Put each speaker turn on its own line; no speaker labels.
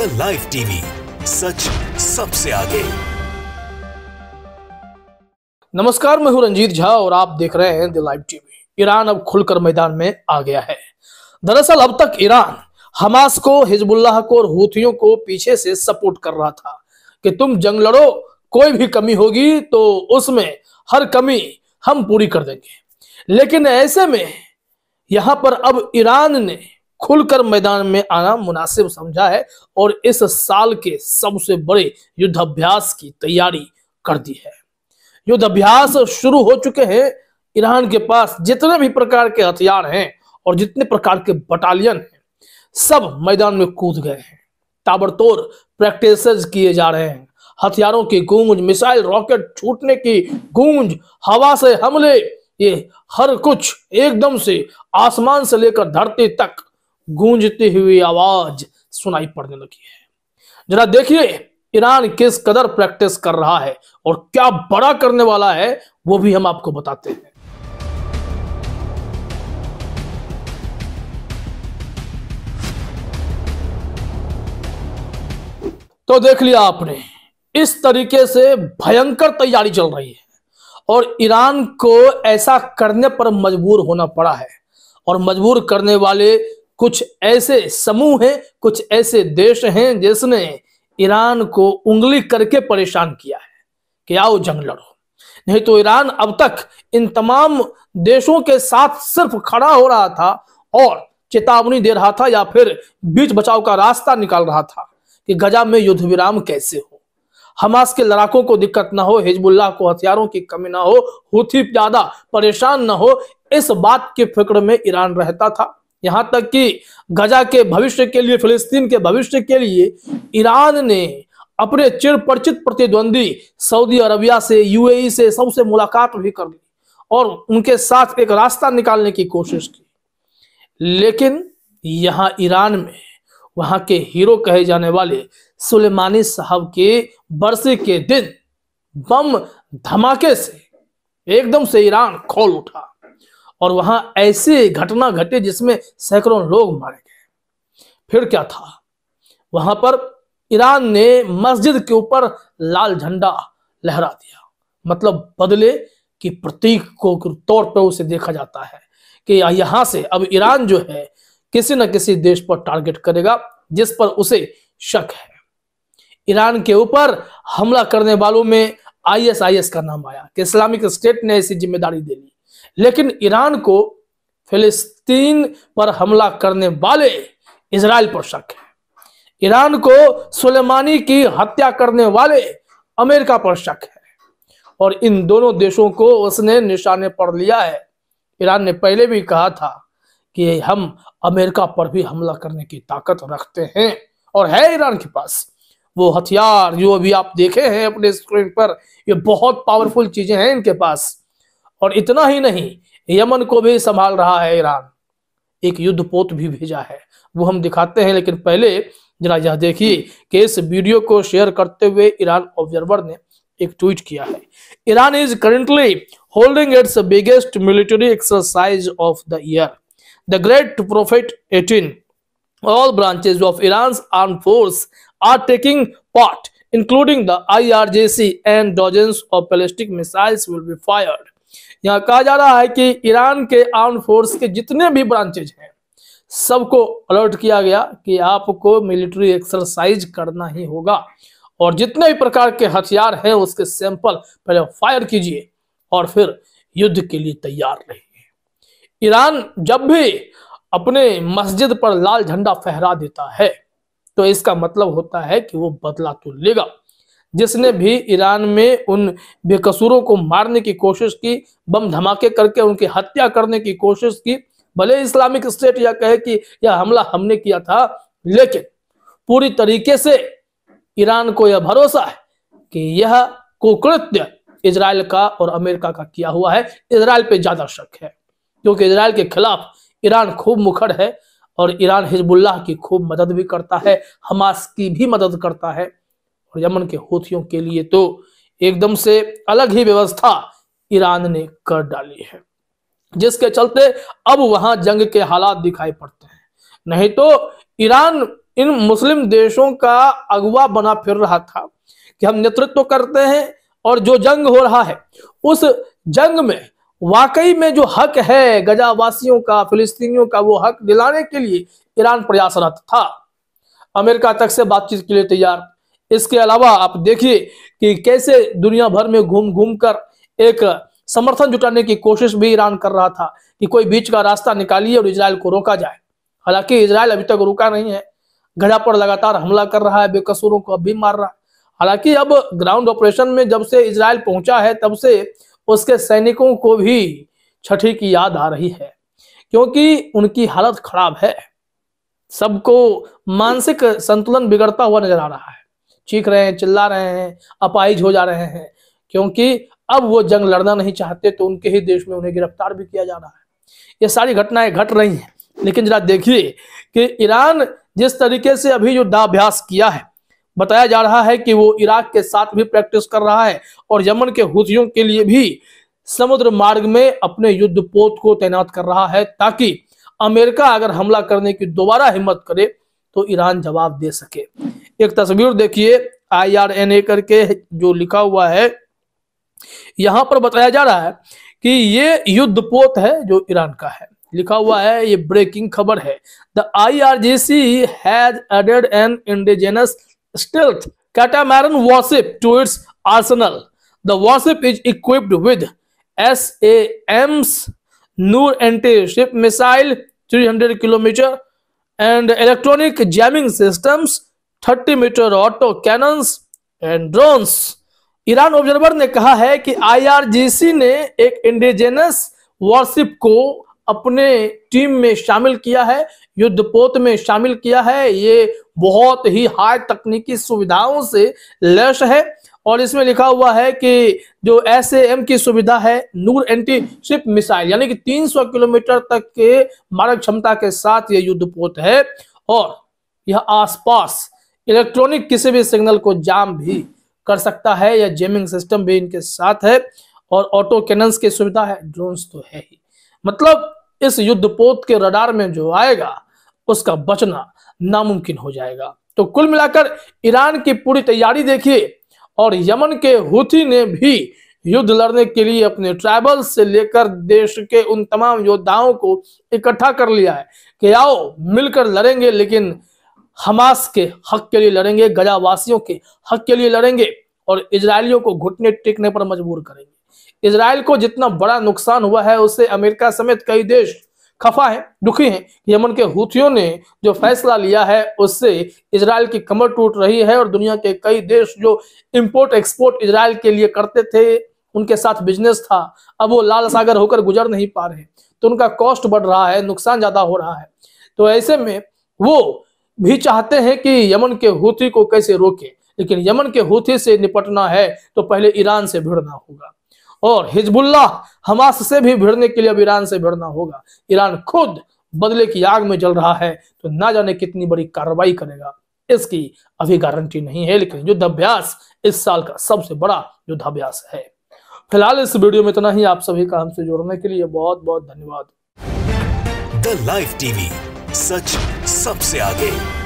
mister live TV सच सबसे आगे नमस्कार मैं हूं रंजीत झा और आप देख रहे हैं द लाइव टीवी ईरान अब खुलकर मैदान में आ गया है दरअसल अब तक ईरान हमास को हिजबुल्लाह को और हूथियों को पीछे से सपोर्ट कर रहा था कि तुम जंग लड़ो कोई भी कमी होगी तो उसमें हर कमी हम पूरी कर देंगे लेकिन ऐसे में यहां पर अब ईरान ने खुलकर मैदान में आना मुनासिब समझा है और इस साल के सबसे बड़े युद्धाभ्यास की तैयारी कर दी है युद्धाभ्यास शुरू हो चुके हैं ईरान के पास जितने भी प्रकार के हथियार हैं और जितने प्रकार के बटालियन हैं सब मैदान में कूद गए हैं ताबड़तोड़ प्रैक्टिस किए जा रहे हैं हथियारों की गूंज मिसाइल रॉकेट छूटने की गूंज हवा से हमले ये हर कुछ एकदम से आसमान से लेकर धरती तक गूंजती हुई आवाज सुनाई पड़ने लगी है जरा देखिए ईरान किस कदर प्रैक्टिस कर रहा है और क्या बड़ा करने वाला है वो भी हम आपको बताते हैं तो देख लिया आपने इस तरीके से भयंकर तैयारी चल रही है और ईरान को ऐसा करने पर मजबूर होना पड़ा है और मजबूर करने वाले कुछ ऐसे समूह हैं कुछ ऐसे देश हैं जिसने ईरान को उंगली करके परेशान किया है कि आओ जंग लड़ो नहीं तो ईरान अब तक इन तमाम देशों के साथ सिर्फ खड़ा हो रहा था और चेतावनी दे रहा था या फिर बीच बचाव का रास्ता निकाल रहा था कि गजा में युद्ध विराम कैसे हो हमास के लड़ाकों को दिक्कत ना हो हिजबुल्लाह को हथियारों की कमी ना हो हुथी ज्यादा परेशान ना हो इस बात के फिक्र में ईरान रहता था यहां तक कि गजा के भविष्य के लिए फिलिस्तीन के भविष्य के लिए ईरान ने अपने चिर परिचित प्रतिद्वंदी सऊदी अरबिया से यूएई से सबसे मुलाकात भी कर ली और उनके साथ एक रास्ता निकालने की कोशिश की लेकिन यहाँ ईरान में वहां के हीरो कहे जाने वाले सुलेमानी साहब के बरसे के दिन बम धमाके से एकदम से ईरान खोल उठा और वहां ऐसी घटना घटी जिसमें सैकड़ों लोग मारे गए फिर क्या था वहां पर ईरान ने मस्जिद के ऊपर लाल झंडा लहरा दिया मतलब बदले के प्रतीक को तौर पर उसे देखा जाता है कि यहां से अब ईरान जो है किसी न किसी देश पर टारगेट करेगा जिस पर उसे शक है ईरान के ऊपर हमला करने वालों में आईएसआईएस का नाम आया कि इस्लामिक स्टेट ने ऐसी जिम्मेदारी दे ली लेकिन ईरान को फिलिस्तीन पर हमला करने वाले इसराइल पर शक है ईरान को सुलेमानी की हत्या करने वाले अमेरिका पर शक है और इन दोनों देशों को उसने निशाने पर लिया है ईरान ने पहले भी कहा था कि हम अमेरिका पर भी हमला करने की ताकत रखते हैं और है ईरान के पास वो हथियार जो अभी आप देखे हैं अपने स्क्रीन पर ये बहुत पावरफुल चीजें हैं इनके पास और इतना ही नहीं यमन को भी संभाल रहा है ईरान एक युद्ध पोत भी भेजा है वो हम दिखाते हैं लेकिन पहले जरा यह देखिए कि इस वीडियो को शेयर करते हुए ईरान ऑब्जर्वर ने एक ट्वीट किया है Iran is currently holding its biggest military exercise of the year the great prophet of Iran arm force are taking part including the I R G C and dozens of ballistic missiles will be fired यहाँ कहा जा रहा है कि Iran के arm force के जितने भी ब्रांचेज हैं सबको अलर्ट किया गया कि आपको मिलिट्री एक्सरसाइज करना ही होगा और जितने भी प्रकार के हथियार हैं उसके सैंपल पहले फायर कीजिए और फिर युद्ध के लिए तैयार रहिए ईरान जब भी अपने मस्जिद पर लाल झंडा फहरा देता है तो इसका मतलब होता है कि वो बदला तो लेगा जिसने भी ईरान में उन बेकसूरों को मारने की कोशिश की बम धमाके करके उनकी हत्या करने की कोशिश की भले इस्लामिक स्टेट यह कहे कि यह हमला हमने किया था लेकिन पूरी तरीके से ईरान को यह भरोसा है कि यह कुकृत्य इसराइल का और अमेरिका का किया हुआ है इसराइल पे ज्यादा शक है क्योंकि इसराइल के खिलाफ ईरान खूब मुखर है और ईरान हिजबुल्लाह की खूब मदद भी करता है हमास की भी मदद करता है और यमन के हूथियों के लिए तो एकदम से अलग ही व्यवस्था ईरान ने कर डाली है जिसके चलते अब वहां जंग के हालात दिखाई पड़ते हैं नहीं तो ईरान इन मुस्लिम देशों का अगुवा बना फिर रहा था कि हम नेतृत्व तो करते हैं और जो जंग हो रहा है उस जंग में वाकई में जो हक है गजावासियों का फिलिस्तीनियों का वो हक दिलाने के लिए ईरान प्रयासरत था अमेरिका तक से बातचीत के लिए तैयार इसके अलावा आप देखिए कि कैसे दुनिया भर में घूम घूम कर एक समर्थन जुटाने की कोशिश भी ईरान कर रहा था कि कोई बीच का रास्ता निकालिए और इसराइल को रोका जाए हालांकि इसराइल अभी तक रुका नहीं है घड़ा पर लगातार हमला कर रहा है बेकसूरों को अब भी मार रहा है हालांकि अब ग्राउंड ऑपरेशन में जब से इसराइल पहुंचा है तब से उसके सैनिकों को भी छठी की याद आ रही है क्योंकि उनकी हालत खराब है सबको मानसिक संतुलन बिगड़ता हुआ नजर आ रहा है चीख रहे हैं चिल्ला रहे हैं अपाइज हो जा रहे हैं क्योंकि अब वो जंग लड़ना नहीं चाहते तो उनके ही देश में उन्हें गिरफ्तार भी किया जा रहा है ये सारी घटनाएं घट रही हैं लेकिन जरा देखिए कि ईरान जिस तरीके से अभी जो दाभ्यास किया है बताया जा रहा है कि वो इराक के साथ भी प्रैक्टिस कर रहा है और यमन के हूथियों के लिए भी समुद्र मार्ग में अपने युद्ध पोत को तैनात कर रहा है ताकि अमेरिका अगर हमला करने की दोबारा हिम्मत करे तो ईरान जवाब दे सके एक तस्वीर देखिए आई आर एन ए करके जो लिखा हुआ है यहां पर बताया जा रहा है कि ये युद्धपोत है जो ईरान का है लिखा हुआ है ये ब्रेकिंग खबर है the I R G C has added an indigenous stealth catamaran warship to its arsenal the warship is equipped with S A Ms Noor anti ship missile 300 kilometre and electronic jamming systems thirty metre auto cannons and drones Iran observer ने कहा है कि IRGC ने एक indigenous worship को अपने team में शामिल किया है युद्धपोत में शामिल किया है ये बहुत ही हाई तकनीकी सुविधाओं से लैस है और इसमें लिखा हुआ है कि जो एस एम की सुविधा है नूर एंटी शिप मिसाइल यानी कि 300 किलोमीटर तक के मारक क्षमता के साथ ये युद्धपोत है और यह आसपास इलेक्ट्रॉनिक किसी भी सिग्नल को जाम भी कर सकता है या जेमिंग सिस्टम भी इनके साथ है और ऑटो कैनन्स की सुविधा है ड्रोन्स तो है ही मतलब इस युद्धपोत के रडार में जो आएगा उसका बचना नामुमकिन हो जाएगा तो कुल मिलाकर ईरान की पूरी तैयारी देखिए और यमन के हुथी ने भी युद्ध लड़ने के लिए अपने ट्राइबल्स से लेकर देश के उन तमाम योद्धाओं को इकट्ठा कर लिया है कि आओ मिलकर लड़ेंगे लेकिन हमास के हक के लिए लड़ेंगे गजावासियों के हक के लिए लड़ेंगे और इसराइलियों को घुटने टेकने पर मजबूर करेंगे इसराइल को जितना बड़ा नुकसान हुआ है उससे अमेरिका समेत कई देश खफा है दुखी हैं यमन के हूथियों ने जो फैसला लिया है उससे इसराइल की कमर टूट रही है और दुनिया के कई देश जो इम्पोर्ट एक्सपोर्ट इसराइल के लिए करते थे उनके साथ बिजनेस था अब वो लाल सागर होकर गुजर नहीं पा रहे तो उनका कॉस्ट बढ़ रहा है नुकसान ज्यादा हो रहा है तो ऐसे में वो भी चाहते हैं कि यमन के हूथी को कैसे रोके लेकिन यमन के हूथी से निपटना है तो पहले ईरान से भिड़ना होगा और हिजबुल्ला हमास से भी भिड़ने के लिए अब ईरान से भिड़ना होगा ईरान खुद बदले की आग में जल रहा है तो ना जाने कितनी बड़ी कार्रवाई करेगा इसकी अभी गारंटी नहीं है लेकिन युद्धाभ्यास इस साल का सबसे बड़ा युद्धाभ्यास है फिलहाल इस वीडियो में इतना ही आप सभी का हमसे जुड़ने के लिए बहुत बहुत धन्यवाद द लाइफ टीवी सच सबसे आगे